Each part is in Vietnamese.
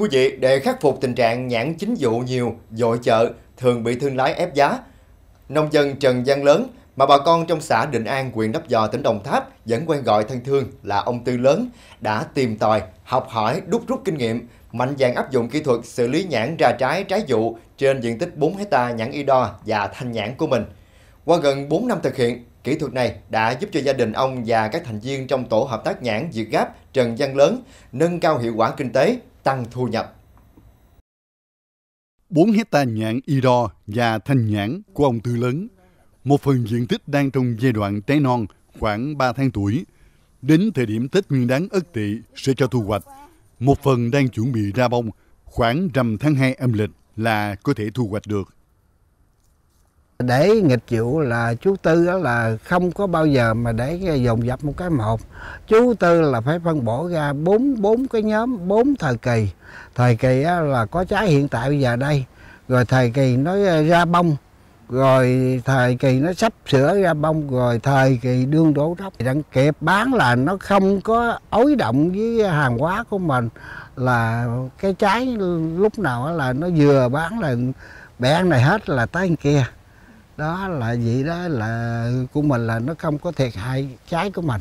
quý vị, để khắc phục tình trạng nhãn chính vụ nhiều, dội chợ, thường bị thương lái ép giá, nông dân Trần Giang Lớn mà bà con trong xã Định An, huyện Đắp Giò, tỉnh Đồng Tháp vẫn quen gọi thân thương là ông Tư Lớn đã tìm tòi, học hỏi, đúc rút kinh nghiệm, mạnh dạn áp dụng kỹ thuật xử lý nhãn ra trái trái vụ trên diện tích 4 hecta nhãn y đo và thanh nhãn của mình. Qua gần 4 năm thực hiện, kỹ thuật này đã giúp cho gia đình ông và các thành viên trong tổ hợp tác nhãn Việt Gáp Trần Văn Lớn nâng cao hiệu quả kinh tế tăng thu nhập. 4 hecta nhãn Ido và thanh nhãn của ông Tư Lớn, một phần diện tích đang trong giai đoạn trái non khoảng 3 tháng tuổi. Đến thời điểm Tết Nguyên đáng Ất Tỵ sẽ cho thu hoạch, một phần đang chuẩn bị ra bông khoảng rằm tháng 2 âm lịch là có thể thu hoạch được để nghịch vụ là chú tư là không có bao giờ mà để dồn dập một cái một chú tư là phải phân bổ ra bốn bốn cái nhóm bốn thời kỳ thời kỳ là có trái hiện tại bây giờ đây rồi thời kỳ nó ra bông rồi thời kỳ nó sắp sửa ra bông rồi thời kỳ đương đổ đốc đang kịp bán là nó không có ối động với hàng hóa của mình là cái trái lúc nào là nó vừa bán là bẻ này hết là tới kia đó là vậy đó là của mình là nó không có thiệt hại trái của mình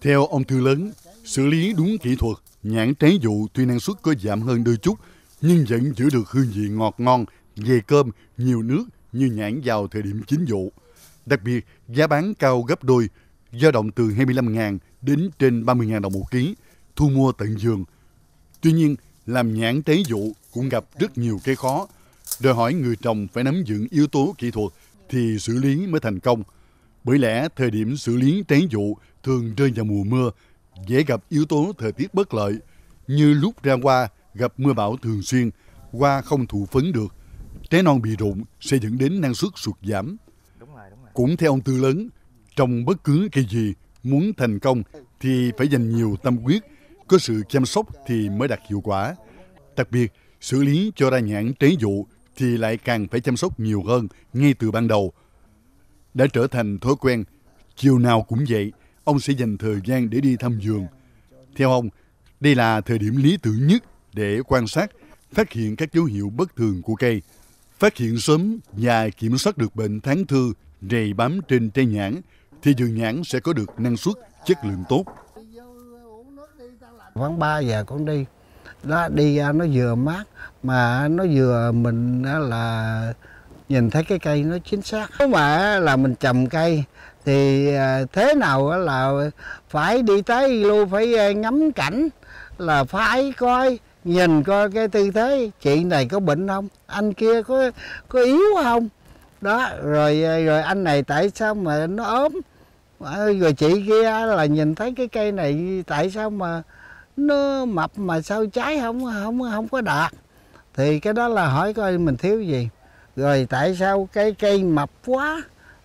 theo ông thư lớn xử lý đúng kỹ thuật nhãn trái vụ tuy năng suất có giảm hơn đôi chút nhưng vẫn giữ được hương vị ngọt ngon về cơm nhiều nước như nhãn vào thời điểm chính vụ đặc biệt giá bán cao gấp đôi dao động từ 25.000 đến trên 30.000 đồng một ký thu mua tận giường tuy nhiên làm nhãn trái vụ cũng gặp rất nhiều cái khó đòi hỏi người trồng phải nắm vững yếu tố kỹ thuật thì xử lý mới thành công. Bởi lẽ thời điểm xử lý trái vụ thường rơi vào mùa mưa, dễ gặp yếu tố thời tiết bất lợi như lúc ra qua gặp mưa bão thường xuyên, hoa không thụ phấn được, trái non bị rụng sẽ dẫn đến năng suất sụt giảm. Cũng theo ông Tư Lớn, trong bất cứ cây gì muốn thành công thì phải dành nhiều tâm huyết, có sự chăm sóc thì mới đạt hiệu quả. Đặc biệt, xử lý cho ra nhãn trái vụ thì lại càng phải chăm sóc nhiều hơn ngay từ ban đầu. Đã trở thành thói quen, chiều nào cũng vậy, ông sẽ dành thời gian để đi thăm vườn. Theo ông, đây là thời điểm lý tưởng nhất để quan sát, phát hiện các dấu hiệu bất thường của cây, phát hiện sớm và kiểm soát được bệnh tháng thư rầy bám trên cây nhãn, thì vườn nhãn sẽ có được năng suất, chất lượng tốt. Khoảng 3 giờ con đi, đó đi nó vừa mát mà nó vừa mình là nhìn thấy cái cây nó chính xác nếu mà là mình trồng cây thì à, thế nào là phải đi tới luôn phải à, ngắm cảnh là phải coi nhìn coi cái tư thế chị này có bệnh không anh kia có có yếu không đó rồi à, rồi anh này tại sao mà nó ốm rồi chị kia là nhìn thấy cái cây này tại sao mà nó mập mà sao trái không không không có đạt thì cái đó là hỏi coi mình thiếu gì rồi tại sao cái cây mập quá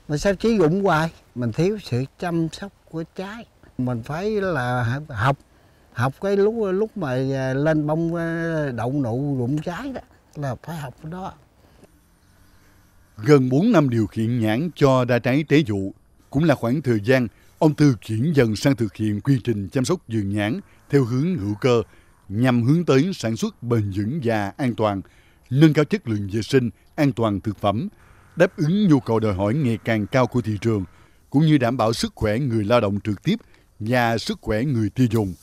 mà sao chỉ rụng hoài mình thiếu sự chăm sóc của trái mình phải là học học cái lúc lúc mà à, lên bông à, đậu nụ rụng trái đó là phải học đó gần 4 năm điều khiển nhãn cho đa trái tế dụ cũng là khoảng thời gian Ông Tư chuyển dần sang thực hiện quy trình chăm sóc dường nhãn theo hướng hữu cơ nhằm hướng tới sản xuất bền vững và an toàn, nâng cao chất lượng vệ sinh, an toàn thực phẩm, đáp ứng nhu cầu đòi hỏi ngày càng cao của thị trường, cũng như đảm bảo sức khỏe người lao động trực tiếp và sức khỏe người tiêu dùng.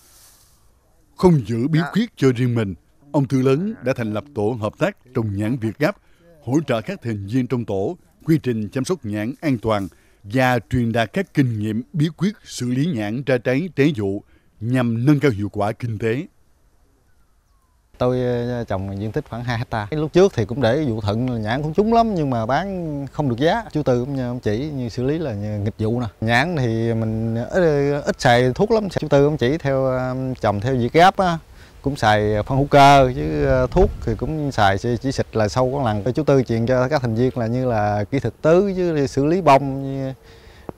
Không giữ bí quyết cho riêng mình, ông Tư Lớn đã thành lập tổ hợp tác trồng nhãn Việt Gáp, hỗ trợ các thành viên trong tổ quy trình chăm sóc nhãn an toàn – và truyền đạt các kinh nghiệm bí quyết xử lý nhãn ra trái tế vụ nhằm nâng cao hiệu quả kinh tế. Tôi ờ, trồng diện tích khoảng 2 hecta. Lúc trước thì cũng để vụ thận nhãn cũng trúng lắm nhưng mà bán không được giá. Chú Tư cũng ông chỉ như xử lý là nghịch vụ nè. Nhãn thì mình ít, ờ, ít xài thuốc lắm. Chú Tư ông chỉ theo ờ, trồng theo việc gáp á, cũng xài phân hữu cơ chứ ờ, thuốc thì cũng xài chỉ xịt là sâu có lần chú tư truyền cho các thành viên là như là kỹ thuật tứ chứ xử lý bông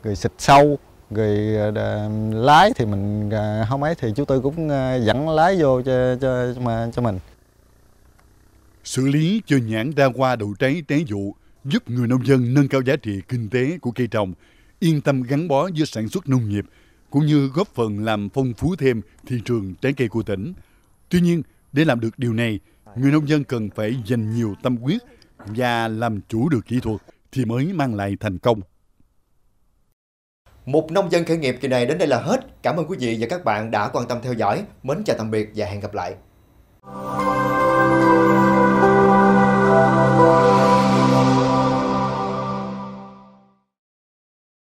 rồi xịt sâu rồi ờ, lái thì mình không ờ, ấy thì chú tư cũng dẫn lái vô cho cho mà cho mình xử lý cho nhãn ra qua đầu trái trái vụ giúp người nông dân nâng cao giá trị kinh tế của cây trồng yên tâm gắn bó với sản xuất nông nghiệp cũng như góp phần làm phong phú thêm thị trường trái cây của tỉnh Tuy nhiên, để làm được điều này, người nông dân cần phải dành nhiều tâm huyết và làm chủ được kỹ thuật thì mới mang lại thành công. Một nông dân khởi nghiệp kỳ này đến đây là hết. Cảm ơn quý vị và các bạn đã quan tâm theo dõi. Mến chào tạm biệt và hẹn gặp lại.